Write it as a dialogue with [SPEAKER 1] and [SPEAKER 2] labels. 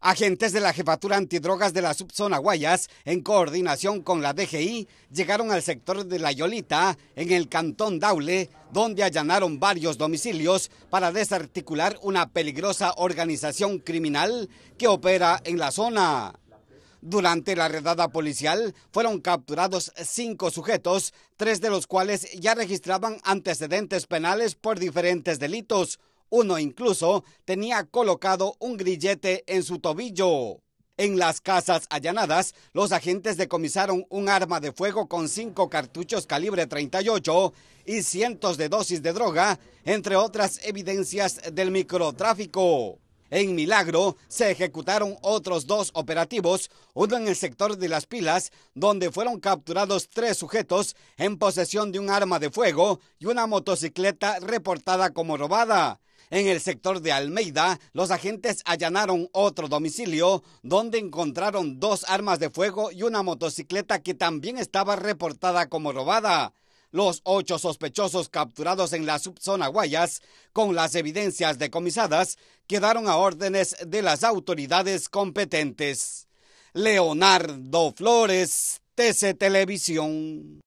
[SPEAKER 1] Agentes de la Jefatura Antidrogas de la Subzona Guayas, en coordinación con la DGI, llegaron al sector de La Yolita, en el cantón Daule, donde allanaron varios domicilios para desarticular una peligrosa organización criminal que opera en la zona. Durante la redada policial fueron capturados cinco sujetos, tres de los cuales ya registraban antecedentes penales por diferentes delitos uno incluso tenía colocado un grillete en su tobillo. En las casas allanadas, los agentes decomisaron un arma de fuego con cinco cartuchos calibre 38 y cientos de dosis de droga, entre otras evidencias del microtráfico. En Milagro se ejecutaron otros dos operativos, uno en el sector de las pilas, donde fueron capturados tres sujetos en posesión de un arma de fuego y una motocicleta reportada como robada. En el sector de Almeida, los agentes allanaron otro domicilio donde encontraron dos armas de fuego y una motocicleta que también estaba reportada como robada. Los ocho sospechosos capturados en la subzona Guayas, con las evidencias decomisadas, quedaron a órdenes de las autoridades competentes. Leonardo Flores, TC Televisión.